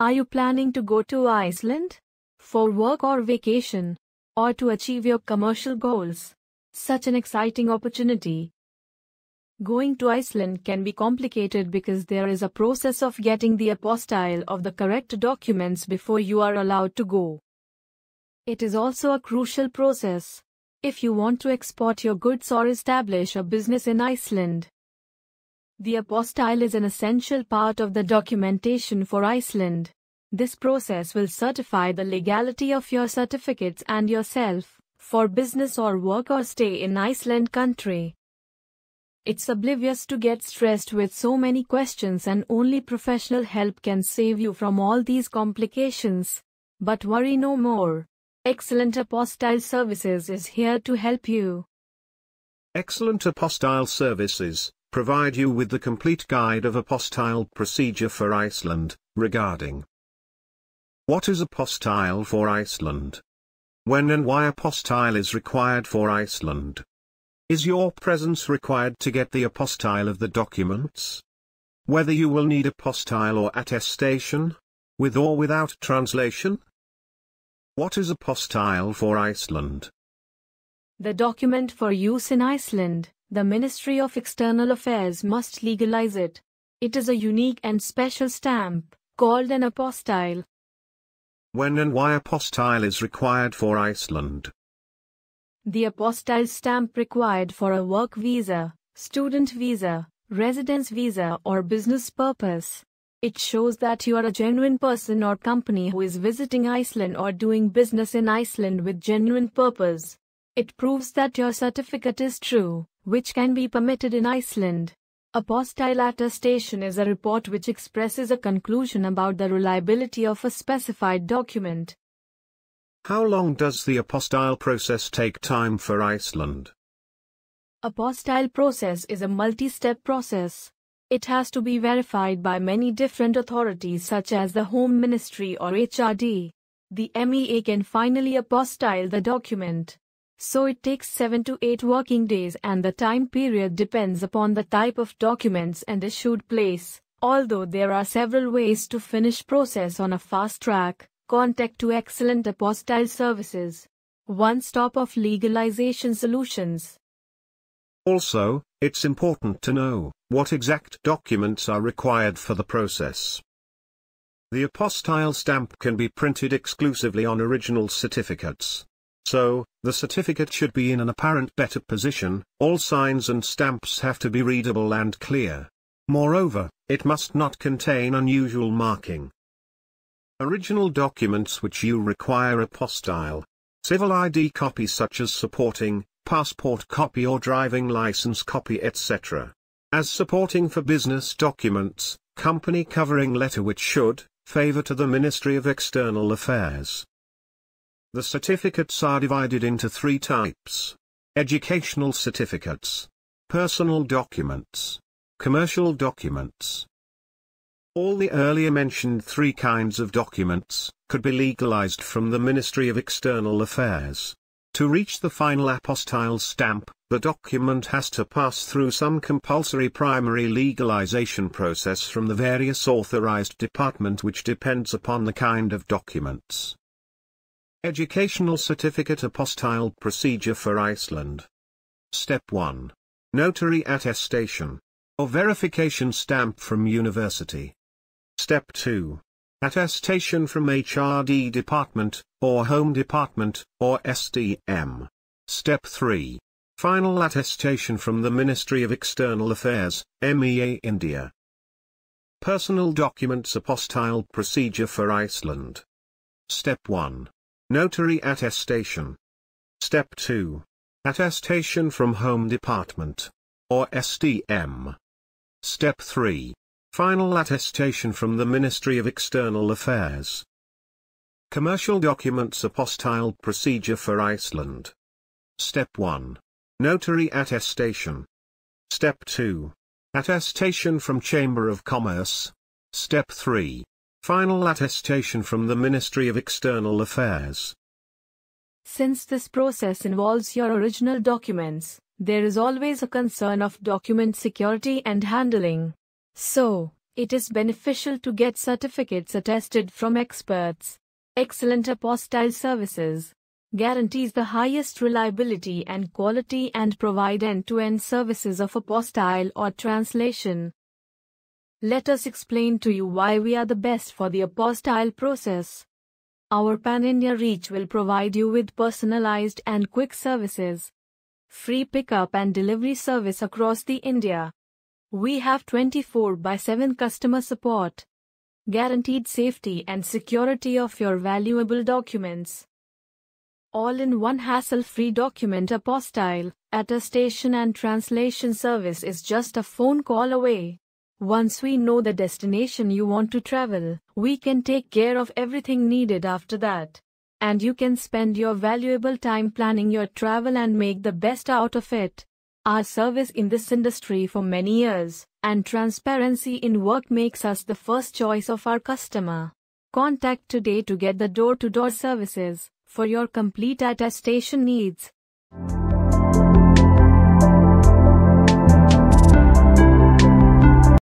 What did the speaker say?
Are you planning to go to Iceland? For work or vacation? Or to achieve your commercial goals? Such an exciting opportunity. Going to Iceland can be complicated because there is a process of getting the apostille of the correct documents before you are allowed to go. It is also a crucial process. If you want to export your goods or establish a business in Iceland, the apostille is an essential part of the documentation for Iceland. This process will certify the legality of your certificates and yourself, for business or work or stay in Iceland country. It's oblivious to get stressed with so many questions and only professional help can save you from all these complications. But worry no more. Excellent Apostille Services is here to help you. Excellent Apostille Services provide you with the complete guide of apostille procedure for Iceland, regarding What is apostille for Iceland? When and why apostille is required for Iceland? Is your presence required to get the apostille of the documents? Whether you will need apostille or attestation? With or without translation? What is apostille for Iceland? The document for use in Iceland. The Ministry of External Affairs must legalize it. It is a unique and special stamp, called an apostille. When and why apostille is required for Iceland? The apostille stamp required for a work visa, student visa, residence visa or business purpose. It shows that you are a genuine person or company who is visiting Iceland or doing business in Iceland with genuine purpose. It proves that your certificate is true, which can be permitted in Iceland. Apostille attestation is a report which expresses a conclusion about the reliability of a specified document. How long does the apostille process take time for Iceland? Apostille process is a multi-step process. It has to be verified by many different authorities such as the Home Ministry or HRD. The MEA can finally apostille the document so it takes 7 to 8 working days and the time period depends upon the type of documents and issued place. Although there are several ways to finish process on a fast track, contact to excellent apostile services. One stop of legalization solutions. Also, it's important to know what exact documents are required for the process. The apostile stamp can be printed exclusively on original certificates. So, the certificate should be in an apparent better position, all signs and stamps have to be readable and clear. Moreover, it must not contain unusual marking. Original documents which you require apostile. Civil ID copy such as supporting, passport copy or driving license copy etc. As supporting for business documents, company covering letter which should, favor to the Ministry of External Affairs. The certificates are divided into three types. Educational certificates. Personal documents. Commercial documents. All the earlier mentioned three kinds of documents could be legalized from the Ministry of External Affairs. To reach the final apostille stamp, the document has to pass through some compulsory primary legalization process from the various authorized department which depends upon the kind of documents. Educational Certificate Apostile Procedure for Iceland. Step 1. Notary attestation. Or verification stamp from university. Step 2. Attestation from HRD Department, or Home Department, or SDM. Step 3. Final attestation from the Ministry of External Affairs, MEA India. Personal Documents Apostile Procedure for Iceland. Step 1. Notary attestation. Step 2. Attestation from Home Department. Or SDM. Step 3. Final attestation from the Ministry of External Affairs. Commercial Documents Apostile Procedure for Iceland. Step 1. Notary attestation. Step 2. Attestation from Chamber of Commerce. Step 3. Final attestation from the Ministry of External Affairs. Since this process involves your original documents, there is always a concern of document security and handling. So, it is beneficial to get certificates attested from experts. Excellent Apostile services guarantees the highest reliability and quality and provide end-to-end -end services of apostille or translation. Let us explain to you why we are the best for the apostile process. Our pan-India reach will provide you with personalized and quick services. Free pickup and delivery service across the India. We have 24 by 7 customer support. Guaranteed safety and security of your valuable documents. All in one hassle-free document apostile, attestation and translation service is just a phone call away. Once we know the destination you want to travel, we can take care of everything needed after that. And you can spend your valuable time planning your travel and make the best out of it. Our service in this industry for many years and transparency in work makes us the first choice of our customer. Contact today to get the door to door services for your complete attestation needs.